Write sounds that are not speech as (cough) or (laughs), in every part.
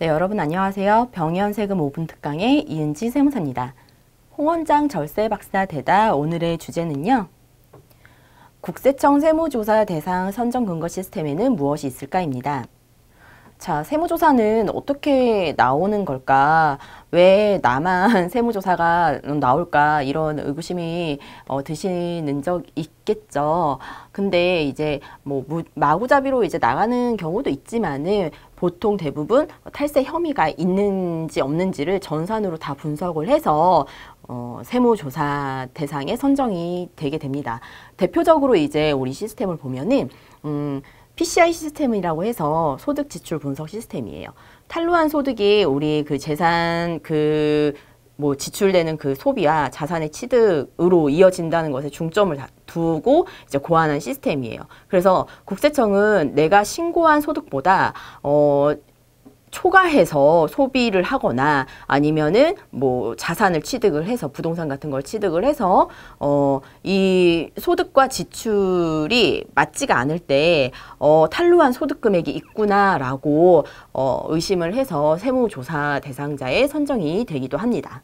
네, 여러분 안녕하세요. 병이세금 5분 특강의 이은지 세무사입니다. 홍원장 절세 박사 대다 오늘의 주제는요. 국세청 세무조사 대상 선정 근거 시스템에는 무엇이 있을까입니다. 자, 세무조사는 어떻게 나오는 걸까? 왜 나만 (laughs) 세무조사가 음, 나올까? 이런 의구심이 어, 드시는 적 있겠죠. 근데 이제 뭐 무, 마구잡이로 이제 나가는 경우도 있지만은 보통 대부분 탈세 혐의가 있는지 없는지를 전산으로 다 분석을 해서 어, 세무조사 대상에 선정이 되게 됩니다. 대표적으로 이제 우리 시스템을 보면은 음, PCI 시스템이라고 해서 소득 지출 분석 시스템이에요. 탈루한 소득이 우리 그 재산 그 뭐 지출되는 그 소비와 자산의 취득으로 이어진다는 것에 중점을 두고 이제 고안한 시스템이에요. 그래서 국세청은 내가 신고한 소득보다 어 초과해서 소비를 하거나 아니면은 뭐 자산을 취득을 해서 부동산 같은 걸 취득을 해서 어 이 소득과 지출이 맞지가 않을 때어 탈루한 소득 금액이 있구나라고 어 의심을 해서 세무조사 대상자의 선정이 되기도 합니다.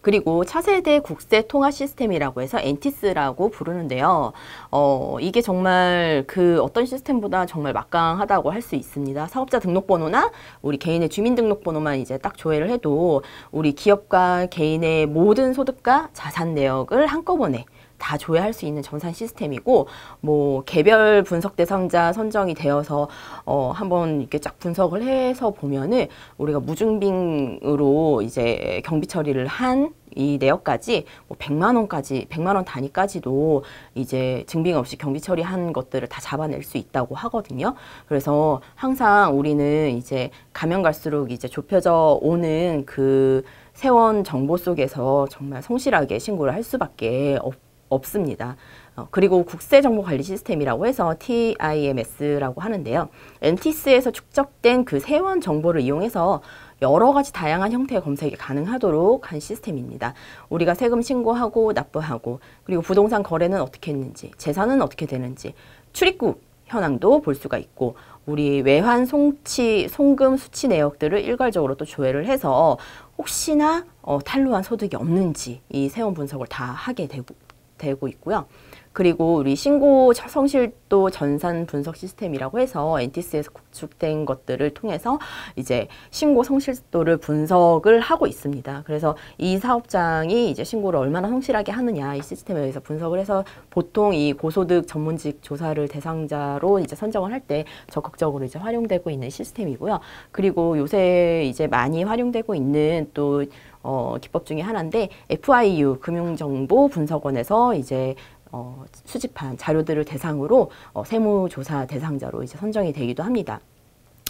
그리고 차세대 국세 통화 시스템이라고 해서 엔티스라고 부르는데요. 어, 이게 정말 그 어떤 시스템보다 정말 막강하다고 할 수 있습니다. 사업자 등록번호나 우리 개인의 주민등록번호만 이제 딱 조회를 해도 우리 기업과 개인의 모든 소득과 자산 내역을 한꺼번에 다 조회할 수 있는 정산 시스템이고 뭐 개별 분석 대상자 선정이 되어서 어 한번 이렇게 쫙 분석을 해서 보면은 우리가 무증빙으로 이제 경비 처리를 한 이 내역까지 뭐 100만 원까지 100만 원 단위까지도 이제 증빙 없이 경비 처리한 것들을 다 잡아낼 수 있다고 하거든요. 그래서 항상 우리는 이제 가면 갈수록 이제 좁혀져 오는 그 세원 정보 속에서 정말 성실하게 신고를 할 수밖에 없고 없습니다. 어, 그리고 국세정보관리 시스템이라고 해서 TIMS라고 하는데요. 엔티스에서 축적된 그 세원 정보를 이용해서 여러 가지 다양한 형태의 검색이 가능하도록 한 시스템입니다. 우리가 세금 신고하고 납부하고 그리고 부동산 거래는 어떻게 했는지 재산은 어떻게 되는지 출입국 현황도 볼 수가 있고 우리 외환 송치, 송금 수치 내역들을 일괄적으로 또 조회를 해서 혹시나 어, 탈루한 소득이 없는지 이 세원 분석을 다 하게 되고, 되고 있고요. 그리고 우리 신고 성실도 전산 분석 시스템이라고 해서 n t 스에서 구축된 것들을 통해서 이제 신고 성실도를 분석을 하고 있습니다. 그래서 이 사업장이 이제 신고를 얼마나 성실하게 하느냐 이 시스템에 의해서 분석을 해서 보통 이 고소득 전문직 조사를 대상자로 이제 선정을 할 때 적극적으로 이제 활용되고 있는 시스템이고요. 그리고 요새 이제 많이 활용되고 있는 또 어, 기법 중에 하나인데 FIU 금융정보분석원에서 이제 어, 수집한 자료들을 대상으로 어, 세무조사 대상자로 이제 선정이 되기도 합니다.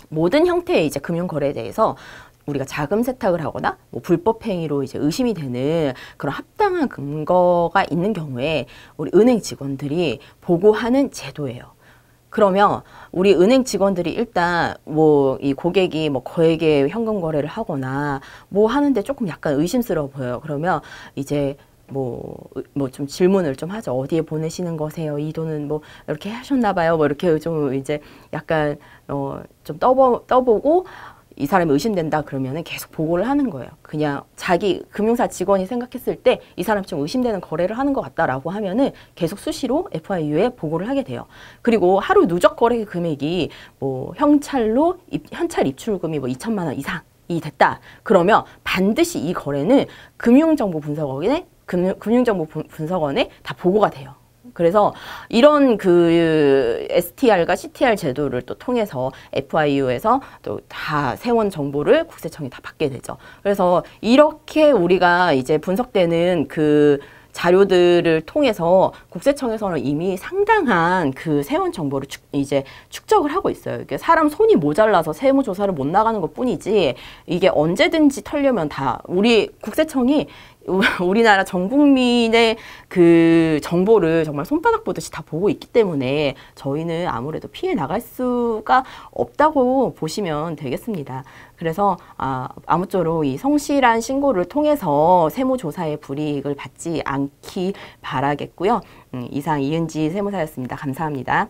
모든 형태의 이제 금융거래에 대해서 우리가 자금 세탁을 하거나 뭐 불법 행위로 이제 의심이 되는 그런 합당한 근거가 있는 경우에 우리 은행 직원들이 보고하는 제도예요. 그러면 우리 은행 직원들이 일단 뭐 이 고객이 뭐 거액의 현금 거래를 하거나 뭐 하는데 조금 약간 의심스러워 보여요. 그러면 이제 뭐, 뭐 좀 질문을 좀 하죠. 어디에 보내시는 거세요? 이 돈은 뭐 이렇게 하셨나 봐요. 뭐 이렇게 좀 이제 약간 어, 좀 떠보, 떠보고 이 사람이 의심된다 그러면은 계속 보고를 하는 거예요. 그냥 자기 금융사 직원이 생각했을 때 이 사람 좀 의심되는 거래를 하는 것 같다라고 하면은 계속 수시로 FIU에 보고를 하게 돼요. 그리고 하루 누적 거래 금액이 뭐형찰로 입, 현찰 입출금이 뭐 2천만 원 이상 이 됐다. 그러면 반드시 이 거래는 금융정보분석원에 금융, 정보 분석원에 다 보고가 돼요. 그래서 이런 그 STR과 CTR 제도를 또 통해서 FIU에서 또 다 세원 정보를 국세청이 다 받게 되죠. 그래서 이렇게 우리가 이제 분석되는 그 자료들을 통해서 국세청에서는 이미 상당한 그 세원 정보를 축, 이제 축적을 하고 있어요. 이게 사람 손이 모자라서 세무조사를 못 나가는 것 뿐이지 이게 언제든지 털려면 다 우리 국세청이 우리나라 전 국민의 그 정보를 정말 손바닥 보듯이 다 보고 있기 때문에 저희는 아무래도 피해 나갈 수가 없다고 보시면 되겠습니다. 그래서 아, 아무쪼록 이 성실한 신고를 통해서 세무조사의 불이익을 받지 않기 바라겠고요. 음, 이상 이은지 세무사였습니다. 감사합니다.